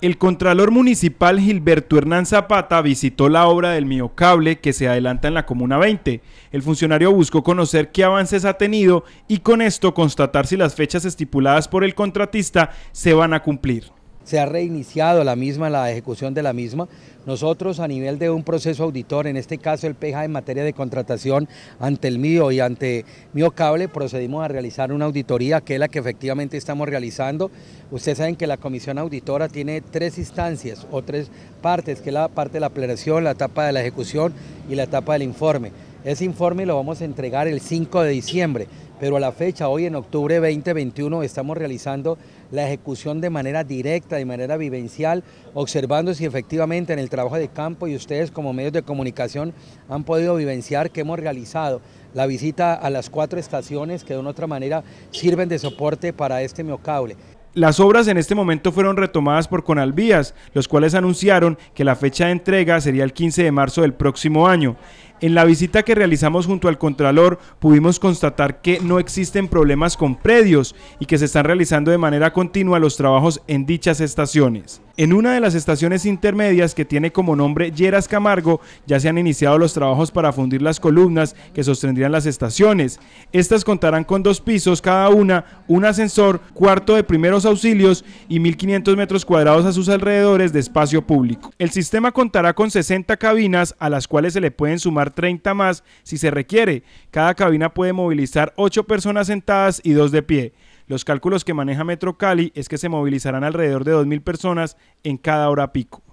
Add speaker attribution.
Speaker 1: El contralor municipal Gilberto Hernán Zapata visitó la obra del miocable que se adelanta en la Comuna 20. El funcionario buscó conocer qué avances ha tenido y con esto constatar si las fechas estipuladas por el contratista se van a cumplir
Speaker 2: se ha reiniciado la misma, la ejecución de la misma. Nosotros a nivel de un proceso auditor, en este caso el PEJA en materia de contratación ante el mío y ante mío cable, procedimos a realizar una auditoría que es la que efectivamente estamos realizando. Ustedes saben que la comisión auditora tiene tres instancias o tres partes, que es la parte de la planeación, la etapa de la ejecución y la etapa del informe. Ese informe lo vamos a entregar el 5 de diciembre, pero a la fecha, hoy en octubre 2021, estamos realizando la ejecución de manera directa, de manera vivencial, observando si efectivamente en el trabajo de campo y ustedes como medios de comunicación han podido vivenciar que hemos realizado la visita a las cuatro estaciones que de una otra manera sirven de soporte para este miocable.
Speaker 1: Las obras en este momento fueron retomadas por Conalvías, los cuales anunciaron que la fecha de entrega sería el 15 de marzo del próximo año. En la visita que realizamos junto al Contralor pudimos constatar que no existen problemas con predios y que se están realizando de manera continua los trabajos en dichas estaciones. En una de las estaciones intermedias que tiene como nombre Lleras Camargo ya se han iniciado los trabajos para fundir las columnas que sostendrían las estaciones. Estas contarán con dos pisos cada una, un ascensor, cuarto de primeros auxilios y 1.500 metros cuadrados a sus alrededores de espacio público. El sistema contará con 60 cabinas a las cuales se le pueden sumar 30 más si se requiere. Cada cabina puede movilizar 8 personas sentadas y 2 de pie. Los cálculos que maneja Metro Cali es que se movilizarán alrededor de 2.000 personas en cada hora pico.